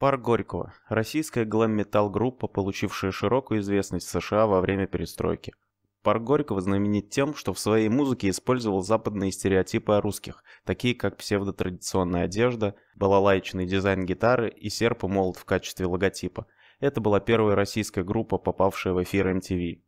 Пар Горького – российская глэм-метал-группа, получившая широкую известность в США во время перестройки. Пар Горького знаменит тем, что в своей музыке использовал западные стереотипы о русских, такие как псевдотрадиционная одежда, балалаечный дизайн гитары и серп и молот в качестве логотипа. Это была первая российская группа, попавшая в эфир MTV.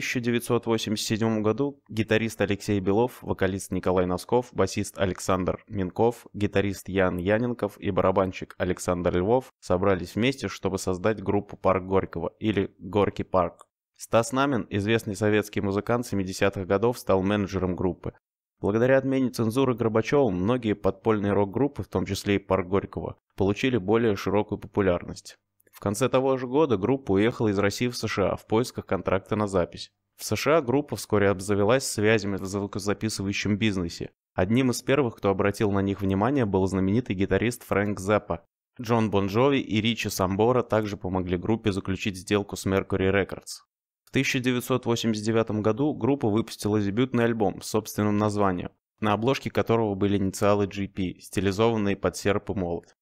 1987 году гитарист Алексей Белов, вокалист Николай Носков, басист Александр Минков, гитарист Ян Яненков и барабанщик Александр Львов собрались вместе, чтобы создать группу «Парк Горького» или «Горький парк». Стас Намин, известный советский музыкант 70-х годов, стал менеджером группы. Благодаря отмене цензуры Горбачевым многие подпольные рок-группы, в том числе и «Парк Горького», получили более широкую популярность конце того же года группа уехала из России в США в поисках контракта на запись. В США группа вскоре обзавелась связями в звукозаписывающем бизнесе. Одним из первых, кто обратил на них внимание, был знаменитый гитарист Фрэнк Зеппа. Джон Бон Джови и Ричи Самбора также помогли группе заключить сделку с Mercury Records. В 1989 году группа выпустила дебютный альбом с собственным названием, на обложке которого были инициалы GP, стилизованные под серп и молот.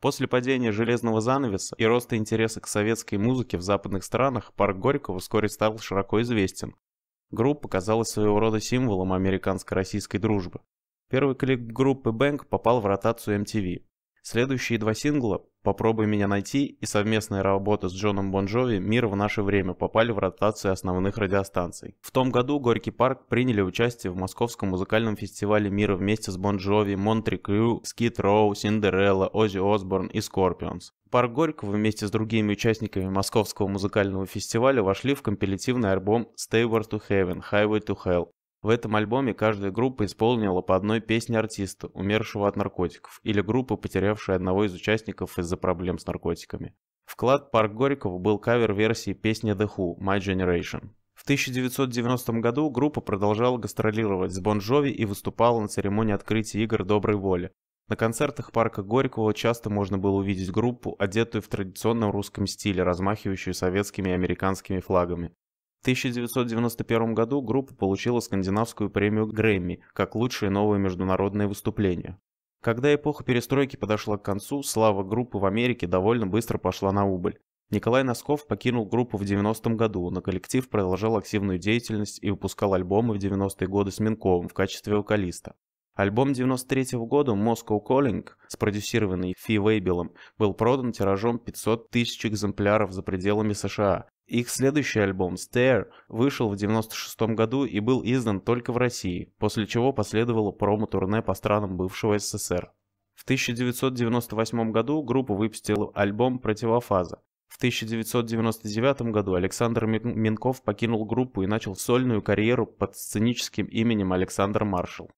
После падения железного занавеса и роста интереса к советской музыке в западных странах парк Горького вскоре стал широко известен. Группа казалась своего рода символом американско-российской дружбы. Первый клип группы Бэнк попал в ротацию MTV. Следующие два сингла «Попробуй меня найти» и совместная работа с Джоном Бонжови «Мир в наше время» попали в ротацию основных радиостанций. В том году «Горький парк» приняли участие в Московском музыкальном фестивале мира вместе с Бонжови, Монтри Крю, Скит Роу, Синдерелла, Оззи Осборн и Скорпионс. Парк Горького вместе с другими участниками Московского музыкального фестиваля вошли в компилятивный альбом «Stayward to Heaven – Highway to Hell», в этом альбоме каждая группа исполнила по одной песне артиста, умершего от наркотиков, или группы, потерявшей одного из участников из-за проблем с наркотиками. Вклад Парк Горького был кавер-версии песни The Who «My Generation». В 1990 году группа продолжала гастролировать с Бон Джови и выступала на церемонии открытия игр «Доброй воли». На концертах парка Горького часто можно было увидеть группу, одетую в традиционном русском стиле, размахивающую советскими и американскими флагами. 1991 году группа получила скандинавскую премию Грэмми как лучшее новое международное выступление. Когда эпоха перестройки подошла к концу, слава группы в Америке довольно быстро пошла на убыль. Николай Носков покинул группу в 90-м году, но коллектив продолжал активную деятельность и выпускал альбомы в 90-е годы с Минковым в качестве вокалиста. Альбом 93-го года «Moscow Calling», спродюсированный Фи Вейбелом, был продан тиражом 500 тысяч экземпляров за пределами США, их следующий альбом «Stare» вышел в 1996 году и был издан только в России, после чего последовало промо-турне по странам бывшего СССР. В 1998 году группа выпустила альбом «Противофаза». В 1999 году Александр Минков покинул группу и начал сольную карьеру под сценическим именем Александр Маршал.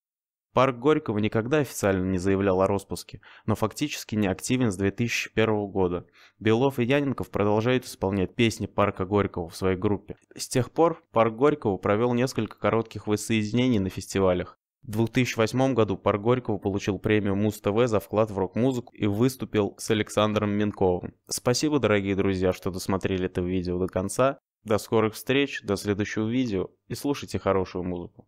Парк Горького никогда официально не заявлял о распуске, но фактически не активен с 2001 года. Белов и Яненков продолжают исполнять песни Парка Горького в своей группе. С тех пор Парк Горького провел несколько коротких воссоединений на фестивалях. В 2008 году Парк Горького получил премию Муз-ТВ за вклад в рок-музыку и выступил с Александром Минковым. Спасибо, дорогие друзья, что досмотрели это видео до конца. До скорых встреч, до следующего видео и слушайте хорошую музыку.